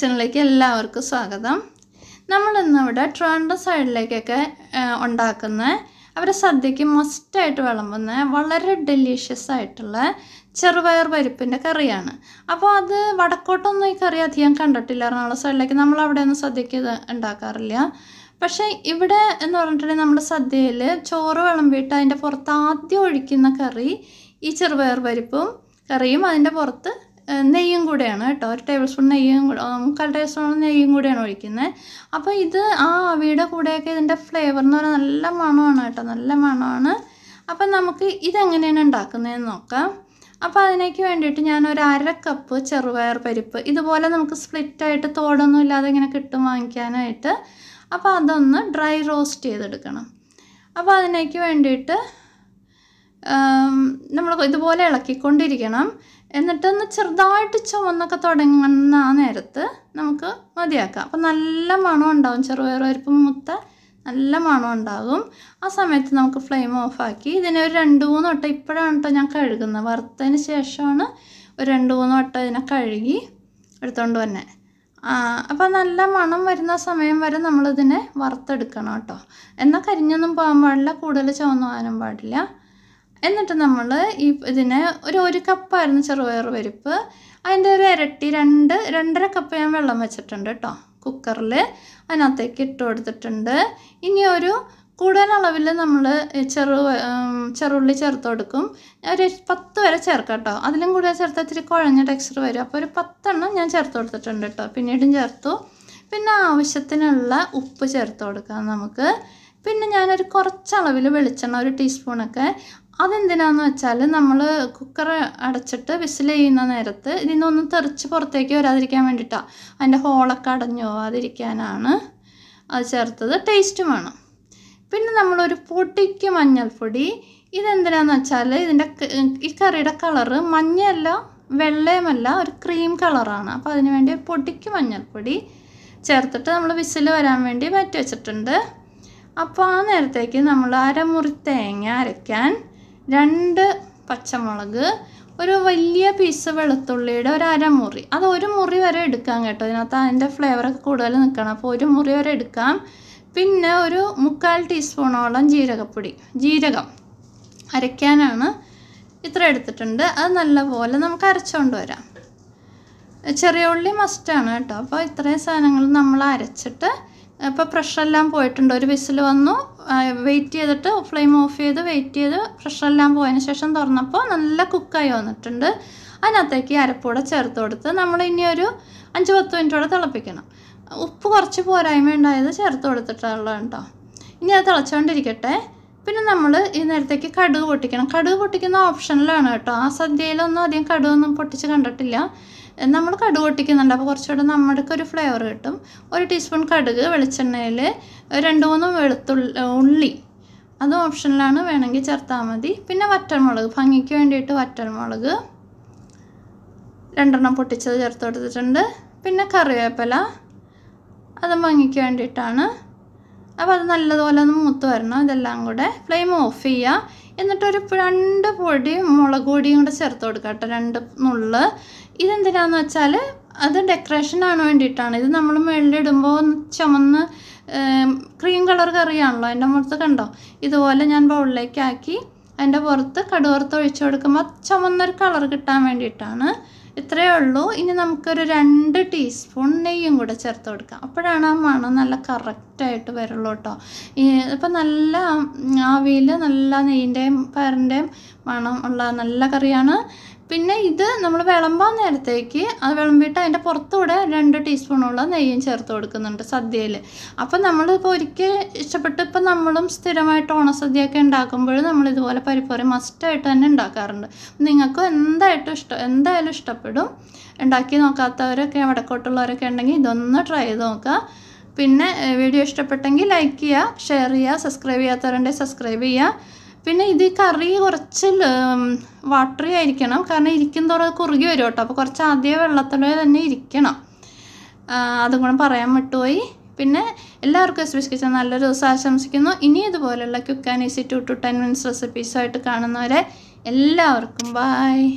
കിച്ചണിലേക്ക് എല്ലാവർക്കും സ്വാഗതം നമ്മൾ ഇവിടെ ട്രിവാൻഡ്രം സൈഡിലേക്കൊക്കെ ഉണ്ടാക്കുന്ന അവരെ സദ്യക്ക് മസ്റ്റായിട്ട് വിളമ്പുന്ന വളരെ ഡെലീഷ്യസ് ആയിട്ടുള്ള ചെറുപയർ പരിപ്പിൻ്റെ കറിയാണ് അപ്പോൾ അത് വടക്കോട്ടൊന്നും ഈ കറി അധികം കണ്ടിട്ടില്ല എറണാകുളം സൈഡിലേക്ക് നമ്മൾ അവിടെയൊന്നും സദ്യക്ക് ഇത് ഉണ്ടാക്കാറില്ല പക്ഷേ ഇവിടെ എന്ന് പറഞ്ഞിട്ടുണ്ടെങ്കിൽ നമ്മുടെ സദ്യയിൽ ചോറ് വിളമ്പിയിട്ട് അതിൻ്റെ പുറത്ത് ആദ്യം ഒഴിക്കുന്ന കറി ഈ ചെറുപയർ പരിപ്പും കറിയും അതിൻ്റെ പുറത്ത് നെയ്യും കൂടെയാണ് കേട്ടോ ഒരു ടേബിൾ സ്പൂൺ നെയ്യും കൂടെ ടേബിൾ സ്പൂൺ നെയ്യും കൂടെയാണ് ഒഴിക്കുന്നത് അപ്പോൾ ഇത് ആ അവിയുടെ കൂടെയൊക്കെ ഇതിൻ്റെ ഫ്ലേവർ എന്ന് പറഞ്ഞാൽ നല്ല മണമാണ് കേട്ടോ നല്ല മണമാണ് അപ്പം നമുക്ക് ഇതെങ്ങനെയാണ് ഉണ്ടാക്കുന്നതെന്ന് നോക്കാം അപ്പോൾ അതിനേക്ക് വേണ്ടിയിട്ട് ഞാൻ ഒരു അര കപ്പ് ചെറുപയർ പരിപ്പ് ഇതുപോലെ നമുക്ക് സ്പ്ലിറ്റായിട്ട് തോടൊന്നും ഇല്ലാതെ ഇങ്ങനെ കിട്ടും വാങ്ങിക്കാനായിട്ട് അപ്പോൾ അതൊന്ന് ഡ്രൈ റോസ്റ്റ് ചെയ്തെടുക്കണം അപ്പോൾ അതിനേക്ക് വേണ്ടിയിട്ട് നമ്മൾ ഇതുപോലെ ഇളക്കിക്കൊണ്ടിരിക്കണം എന്നിട്ടൊന്ന് ചെറുതായിട്ട് ചുവന്നൊക്കെ തുടങ്ങുന്ന ആ നേരത്ത് നമുക്ക് മതിയാക്കാം അപ്പം നല്ല മണം ഉണ്ടാവും ചെറുപയർ പരിപ്പ് മുത്ത നല്ല മണം ഉണ്ടാകും ആ സമയത്ത് നമുക്ക് ഫ്ലെയിം ഓഫാക്കി ഇതിനെ ഒരു രണ്ട് മൂന്ന് വട്ടം ഇപ്പോഴാണ് കേട്ടോ ഞാൻ കഴുകുന്നത് വറുത്തതിന് ശേഷമാണ് ഒരു രണ്ട് മൂന്ന് വട്ടം ഇതിനെ കഴുകി എടുത്തുകൊണ്ട് വന്നെ അപ്പോൾ നല്ല മണം വരുന്ന സമയം വരെ നമ്മളിതിനെ വറുത്തെടുക്കണം കേട്ടോ എന്നാൽ കരിഞ്ഞൊന്നും പോകാൻ പാടില്ല കൂടുതൽ ചുവന്നു പോകാനും പാടില്ല എന്നിട്ട് നമ്മൾ ഈ ഇതിനെ ഒരു ഒരു കപ്പായിരുന്നു ചെറുപയർ പരിപ്പ് അതിൻ്റെ ഒരു ഇരട്ടി രണ്ട് രണ്ടര കപ്പ് ഞാൻ വെള്ളം വെച്ചിട്ടുണ്ട് കേട്ടോ കുക്കറിൽ അതിനകത്തേക്ക് ഇട്ട് കൊടുത്തിട്ടുണ്ട് ഇനി ഒരു കൂടുതൽ അളവിൽ നമ്മൾ ചെറു ചെറുള്ളി ചേർത്ത് കൊടുക്കും ഒരു പത്ത് വരെ ചേർക്കാം കേട്ടോ അതിലും കൂടുതൽ ചേർത്താൽ ഇത്തിരി കുഴഞ്ഞ ടെക്സ്ചർ വരും അപ്പോൾ ഒരു പത്തെണ്ണം ഞാൻ ചേർത്ത് കൊടുത്തിട്ടുണ്ട് കേട്ടോ പിന്നീടും ചേർത്തു പിന്നെ ആവശ്യത്തിനുള്ള ഉപ്പ് ചേർത്ത് കൊടുക്കാം നമുക്ക് പിന്നെ ഞാനൊരു കുറച്ചളവിൽ വെളിച്ചെണ്ണ ഒരു ടീസ്പൂണൊക്കെ അതെന്തിനാന്ന് വെച്ചാൽ നമ്മൾ കുക്കർ അടച്ചിട്ട് വിസിൽ ചെയ്യുന്ന നേരത്ത് ഇതിനൊന്നും തെറിച്ച് പുറത്തേക്ക് വരാതിരിക്കാൻ വേണ്ടിയിട്ടാണ് അതിൻ്റെ ഹോളൊക്കെ അടഞ്ഞു പോവാതിരിക്കാനാണ് അത് ചേർത്തത് ടേസ്റ്റും വേണം പിന്നെ നമ്മളൊരു പൊടിക്ക് മഞ്ഞൾപ്പൊടി ഇതെന്തിനാന്ന് വെച്ചാൽ ഇതിൻ്റെ ഈ കറിയുടെ കളറ് മഞ്ഞയല്ല വെള്ളയുമല്ല ഒരു ക്രീം കളറാണ് അപ്പോൾ അതിന് വേണ്ടി ഒരു പൊടിക്ക് മഞ്ഞൾപ്പൊടി ചേർത്തിട്ട് നമ്മൾ വിസിൽ വരാൻ വേണ്ടി മാറ്റി വെച്ചിട്ടുണ്ട് അപ്പോൾ ആ നേരത്തേക്ക് നമ്മൾ അരമുറി തേങ്ങ അരയ്ക്കാൻ രണ്ട് പച്ചമുളക് ഒരു വലിയ പീസ് വെളുത്തുള്ളിയുടെ ഒരു അരമുറി അത് ഒരു മുറി വരെ എടുക്കാം കേട്ടോ അതിനകത്ത് അതിൻ്റെ ഫ്ലേവറൊക്കെ കൂടുതൽ നിൽക്കണം അപ്പോൾ ഒരു മുറി വരെ എടുക്കാം പിന്നെ ഒരു മുക്കാൽ ടീസ്പൂണോളം ജീരകപ്പൊടി ജീരകം അരയ്ക്കാനാണ് ഇത്ര എടുത്തിട്ടുണ്ട് അത് നല്ലപോലെ നമുക്ക് അരച്ചുകൊണ്ട് വരാം ചെറിയ ഉള്ളി മസ്റ്റാണ് കേട്ടോ അപ്പോൾ ഇത്രയും സാധനങ്ങൾ നമ്മൾ അരച്ചിട്ട് ഇപ്പോൾ പ്രഷറെല്ലാം പോയിട്ടുണ്ട് ഒരു വിസിൽ വന്നു വെയിറ്റ് ചെയ്തിട്ട് ഫ്ലെയിം ഓഫ് ചെയ്ത് വെയിറ്റ് ചെയ്ത് പ്രഷറെല്ലാം പോയതിന് ശേഷം തുറന്നപ്പോൾ നല്ല കുക്കായി വന്നിട്ടുണ്ട് അതിനകത്തേക്ക് അരപ്പൂടെ ചേർത്ത് കൊടുത്ത് നമ്മൾ ഇനി ഒരു അഞ്ച് പത്ത് മിനിറ്റോടെ തിളപ്പിക്കണം ഉപ്പ് കുറച്ച് പോരായ്മ ഉണ്ടായത് ചേർത്ത് കൊടുത്തിട്ടുള്ളതാണ് കേട്ടോ ഇനി അത് തിളച്ചുകൊണ്ടിരിക്കട്ടെ പിന്നെ നമ്മൾ ഈ നേരത്തേക്ക് കടുക് പൊട്ടിക്കണം കടുക് പൊട്ടിക്കുന്ന ഓപ്ഷനിലാണ് കേട്ടോ ആ സദ്യയിലൊന്നും അധികം കടുകൊന്നും പൊട്ടിച്ച് കണ്ടിട്ടില്ല നമ്മൾ കടുക് പൊട്ടിക്കുന്നുണ്ട് അപ്പോൾ കുറച്ചുകൂടെ നമ്മുടെയൊക്കെ ഒരു ഫ്ലേവർ കിട്ടും ഒരു ടീസ്പൂൺ കടുക് വെളിച്ചെണ്ണയിൽ രണ്ട് മൂന്ന് വെളുത്തുള്ളി ഉള്ളി അത് ഓപ്ഷനിലാണ് വേണമെങ്കിൽ ചേർത്താൽ മതി പിന്നെ വറ്റൽമുളക് ഭംഗിക്ക് വേണ്ടിയിട്ട് വറ്റൽമുളക് രണ്ടെണ്ണം പൊട്ടിച്ചത് ചേർത്ത് കൊടുത്തിട്ടുണ്ട് പിന്നെ കറിവേപ്പില അത് ഭംഗിക്ക് വേണ്ടിയിട്ടാണ് അപ്പോൾ അത് നല്ലതുപോലെ ഒന്ന് മൂത്ത് വരണം ഇതെല്ലാം കൂടെ ഫ്ലെയിം ഓഫ് ചെയ്യുക എന്നിട്ടൊരു രണ്ട് പൊടി മുളക് പൊടിയും കൂടെ ചേർത്ത് കൊടുക്കുക കേട്ടോ രണ്ട് നുള്ള് ഇതെന്തിനാന്ന് വെച്ചാൽ അത് ഡെക്കറേഷനാണ് വേണ്ടിയിട്ടാണ് ഇത് നമ്മൾ മുകളിലിടുമ്പോൾ ചുമന്ന് ക്രീം കളർ കറിയാണല്ലോ എൻ്റെ മുറത്ത് കണ്ടോ ഇതുപോലെ ഞാൻ ബൗളിലേക്കാക്കി അതിൻ്റെ പുറത്ത് കടുവറുത്ത് ഒഴിച്ചു കൊടുക്കുമ്പോൾ ചുമന്നൊരു കളർ കിട്ടാൻ വേണ്ടിയിട്ടാണ് ഇത്രയേ ഉള്ളൂ ഇനി നമുക്കൊരു രണ്ട് ടീസ്പൂൺ നെയ്യും കൂടെ ചേർത്ത് കൊടുക്കാം അപ്പോഴാണ് ആ മണം നല്ല കറക്റ്റായിട്ട് വരുള്ളൂ കേട്ടോ ഇപ്പം നല്ല ആവിയിൽ നല്ല നെയ്യിൻ്റെയും പയറിൻ്റെയും മണം ഉള്ള നല്ല കറിയാണ് പിന്നെ ഇത് നമ്മൾ വിളമ്പാൻ നേരത്തേക്ക് അത് വിളമ്പിയിട്ട് അതിൻ്റെ പുറത്തൂടെ രണ്ട് ടീസ്പൂണുള്ള നെയ്യും ചേർത്ത് കൊടുക്കുന്നുണ്ട് സദ്യയിൽ അപ്പം നമ്മളിപ്പോൾ ഒരിക്കൽ ഇഷ്ടപ്പെട്ട് ഇപ്പം നമ്മളും സ്ഥിരമായിട്ട് ഓണസദ്യ ഒക്കെ ഉണ്ടാക്കുമ്പോൾ നമ്മൾ ഇതുപോലെ പരിപ്പറി മസ്റ്റായിട്ട് തന്നെ ഉണ്ടാക്കാറുണ്ട് നിങ്ങൾക്ക് എന്തായിട്ടും ഇഷ്ടം എന്തായാലും ഇഷ്ടപ്പെടും ഉണ്ടാക്കി നോക്കാത്തവരൊക്കെ വടക്കോട്ടുള്ളവരൊക്കെ ഉണ്ടെങ്കിൽ ഇതൊന്ന് ട്രൈ ചെയ്ത് നോക്കുക പിന്നെ വീഡിയോ ഇഷ്ടപ്പെട്ടെങ്കിൽ ലൈക്ക് ചെയ്യുക ഷെയർ ചെയ്യുക സബ്സ്ക്രൈബ് ചെയ്യാത്തവരുണ്ടെങ്കിൽ സബ്സ്ക്രൈബ് ചെയ്യുക പിന്നെ ഇത് കറി കുറച്ച് വാട്ടറി ആയിരിക്കണം കാരണം ഇരിക്കും തോറും കുറുകി വരും കേട്ടോ അപ്പോൾ കുറച്ച് ആദ്യം വെള്ളത്തിൽ തന്നെ ഇരിക്കണം അതും കൂടെ പറയാൻ വിട്ടുപോയി പിന്നെ എല്ലാവർക്കും എസ് കിച്ചൻ നല്ലൊരു ദിവസം ആശംസിക്കുന്നു ഇനി ഇതുപോലെയുള്ള cook and easy to two ten minutes റെസിപ്പീസുമായിട്ട് കാണുന്നവരെ എല്ലാവർക്കും ബായ്